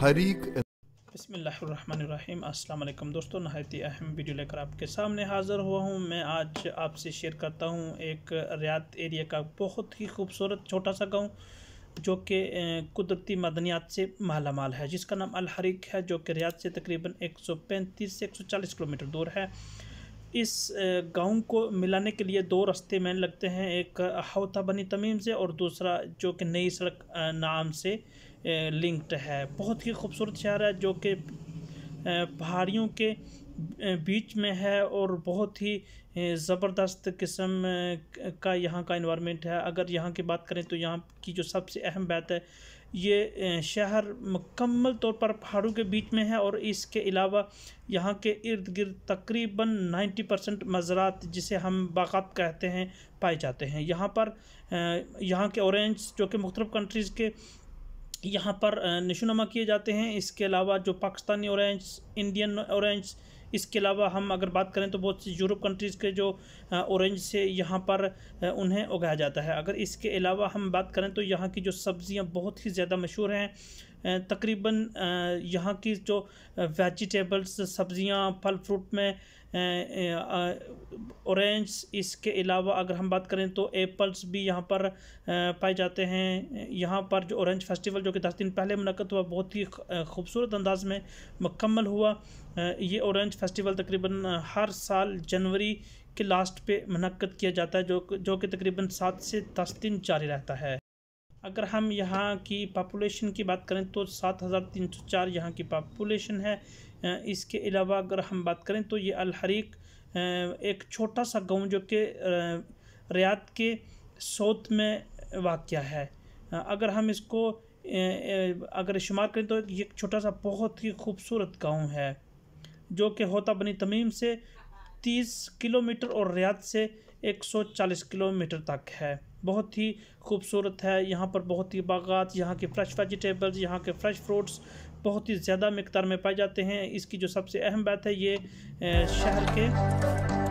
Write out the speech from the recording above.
हरीक एक अल्लाम दोस्तों नहायत अहम वीडियो लेकर आपके सामने हाजिर हुआ हूँ मैं आज आपसे शेयर करता हूँ एक रियात एरिया का बहुत ही खूबसूरत छोटा सा गाँव जो कि कुदरती मदनियात से माला माल है जिसका नाम अलहरिक है जो कि रियात से तकरीबन 135 से 140 किलोमीटर दूर है इस गांव को मिलाने के लिए दो रास्ते में लगते हैं एक हौता बनी तमीम से और दूसरा जो कि नई सड़क नाम से लिंक्ड है बहुत ही खूबसूरत शहर है जो कि पहाड़ियों के बीच में है और बहुत ही ज़बरदस्त किस्म का यहाँ का इन्वामेंट है अगर यहाँ की बात करें तो यहाँ की जो सबसे अहम बात है ये शहर मुकम्मल तौर पर पहाड़ों के बीच में है और इसके अलावा यहाँ के इर्द गिर्द तकरीबन नाइन्टी परसेंट मज़रात जिसे हम बाक़ात कहते हैं पाए जाते हैं यहाँ पर यहाँ के ऑरेंज जो कि मुख्तलिफ़ कंट्रीज़ के यहाँ पर नशोनमा किए जाते हैं इसके अलावा जो पाकिस्तानी ऑरेंज इंडियन ऑरेंज इसके अलावा हम अगर बात करें तो बहुत सी यूरोप कंट्रीज़ के जो ऑरेंज से यहाँ पर उन्हें उगाया जाता है अगर इसके अलावा हम बात करें तो यहाँ की जो सब्ज़ियाँ बहुत ही ज़्यादा मशहूर हैं तकरीबन यहाँ की जो वेजिटेबल्स सब्ज़ियाँ फल फ्रूट में औरेंज इसके अलावा अगर हम बात करें तो एप्पल्स भी यहाँ पर पाए जाते हैं यहाँ पर जो औरेंज फेस्टिवल जो कि दस दिन पहले मुनद हुआ बहुत ही खूबसूरत अंदाज में मुकम्मल हुआ ये औरेंज फेस्टिवल तकरीबन हर साल जनवरी के लास्ट पे मनक़द किया जाता है जो जो कि तकरीबन सात से दस दिन जारी रहता है अगर हम यहाँ की पापुलेशन की बात करें तो सात हज़ार तीन सौ चार यहाँ की पापुलेशन है इसके अलावा अगर हम बात करें तो ये अलहरीक एक छोटा सा गांव जो कि रियाद के सौत में वाक़ है अगर हम इसको अगर शुमार करें तो ये छोटा सा बहुत ही खूबसूरत गांव है जो कि होता बनी तमीम से तीस किलोमीटर और रियाद से एक सौ चालीस किलोमीटर तक है बहुत ही खूबसूरत है यहाँ पर बहुत ही बागात यहाँ के फ्रेश वेजिटेबल्स यहाँ के फ्रेश फ्रूट्स बहुत ही ज़्यादा मकदार में पाए जाते हैं इसकी जो सबसे अहम बात है ये शहर के